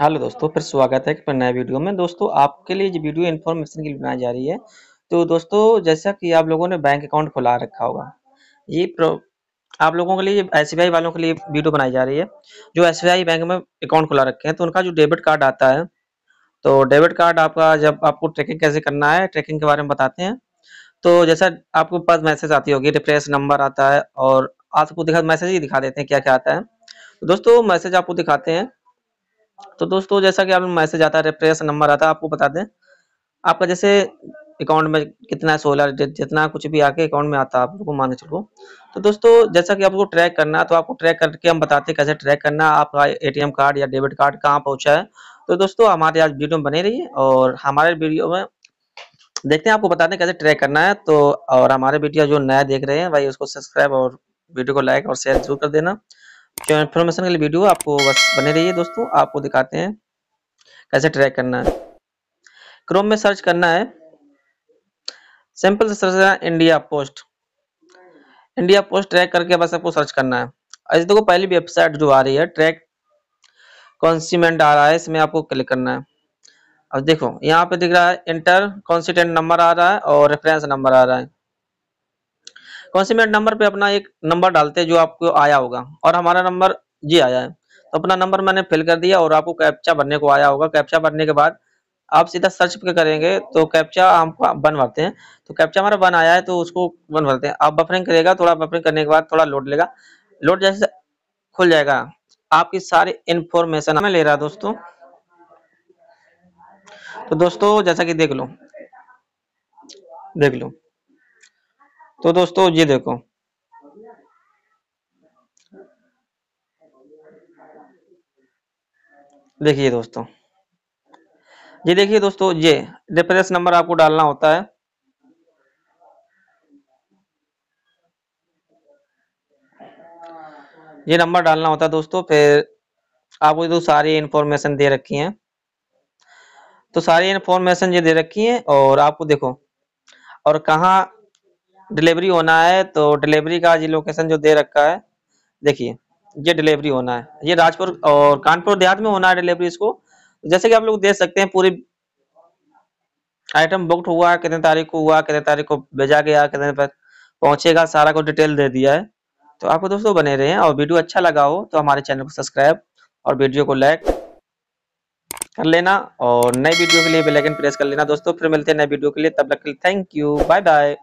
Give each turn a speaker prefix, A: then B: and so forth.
A: hello दोस्तों फिर स्वागत है कि नए वीडियो में दोस्तों आपके लिए जो वीडियो इन्फॉर्मेशन के लिए बनाई जा रही है तो दोस्तों जैसा कि आप लोगों ने बैंक अकाउंट खुला रखा होगा ये आप लोगों के लिए एस वालों के लिए वीडियो बनाई जा रही है जो एस बैंक में अकाउंट खुला रखे हैं तो उनका जो डेबिट कार्ड आता है तो डेबिट कार्ड आपका जब आपको ट्रैकिंग कैसे करना है ट्रैकिंग के बारे में बताते हैं तो जैसा आपको पास मैसेज आती होगी रिफ्रेश नंबर आता है और आपको दिखा मैसेज ही दिखा देते हैं क्या क्या आता है तो दोस्तों मैसेज आपको दिखाते हैं तो दोस्तों जैसा कि आप मैसेज आता है रेफरेंस नंबर आता है आपको बता दें आपका जैसे अकाउंट में कितना सोलह जितना कुछ भी आके अकाउंट में आता है आप लोग को चलो तो दोस्तों जैसा कि आपको ट्रैक करना तो आपको ट्रैक करके हम बताते हैं कैसे ट्रैक करना है आपका एटीएम कार्ड या डेबिट कार्ड कहाँ पहुँचा है तो दोस्तों हमारे आज वीडियो में बने रहिए और हमारे वीडियो में देखते हैं आपको बताते हैं कैसे ट्रैक करना है तो और हमारे वीडियो जो नया देख रहे हैं भाई उसको सब्सक्राइब और वीडियो को लाइक और शेयर जरूर कर देना जो इन्फॉर्मेशन के लिए वीडियो आपको बस बने रहिए दोस्तों आपको दिखाते हैं कैसे ट्रैक करना है क्रोम में सर्च करना है सिंपल से सर्च करना India Post India Post track करके बस आपको सर्च करना है ऐसे देखो पहली वेबसाइट जो आ रही है ट्रैक कॉन्सीमेंट आ रहा है इसमें आपको क्लिक करना है अब देखो यहाँ पे दिख रहा है इंटर कॉन्सिटेंट नंबर आ रहा है और रेफरेंस नंबर आ रहा है कॉन्सीमेंट नंबर पे अपना एक नंबर डालते हैं जो आपको आया होगा और हमारा नंबर जी आया है तो अपना नंबर मैंने फिल कर दिया और आपको कैप्चा भरने को आया होगा कैप्चा भरने के बाद आप सीधा सर्च पे करेंगे तो कैप्चा हमको बन भरते हैं तो कैप्चा हमारा बन आया है तो उसको बन भरते हैं आप बफरिंग करेगा थोड़ा बफरिंग करने के बाद थोड़ा लोड लेगा लोड जैसे खुल जाएगा आपकी सारी इन्फॉर्मेशन हमें ले रहा दोस्तों तो दोस्तों जैसा कि देख लो देख लो तो दोस्तों ये देखो देखिए दोस्तों ये देखिए दोस्तों ये रेफरेंस नंबर आपको डालना होता है ये नंबर डालना होता है दोस्तों फिर आपको जो सारी इंफॉर्मेशन दे रखी है तो सारी इंफॉर्मेशन ये दे रखी है और आपको देखो और कहाँ डिलीवरी होना है तो डिलीवरी का ये लोकेशन जो दे रखा है देखिए ये डिलीवरी होना है ये राजपुर और कानपुर देहात में होना है डिलीवरी इसको तो जैसे कि आप लोग देख सकते हैं पूरी आइटम बुक्ड हुआ कितने तारीख को हुआ कितने तारीख को भेजा गया कितने पर पहुंचेगा सारा को डिटेल दे दिया है तो आपको दोस्तों बने रहे और वीडियो अच्छा लगा हो तो हमारे चैनल को सब्सक्राइब और वीडियो को लाइक कर लेना और नए वीडियो के लिए बेल आइकन प्रेस कर लेना दोस्तों फिर मिलते हैं नए वीडियो के लिए तब तक के लिए थैंक यू बाय बाय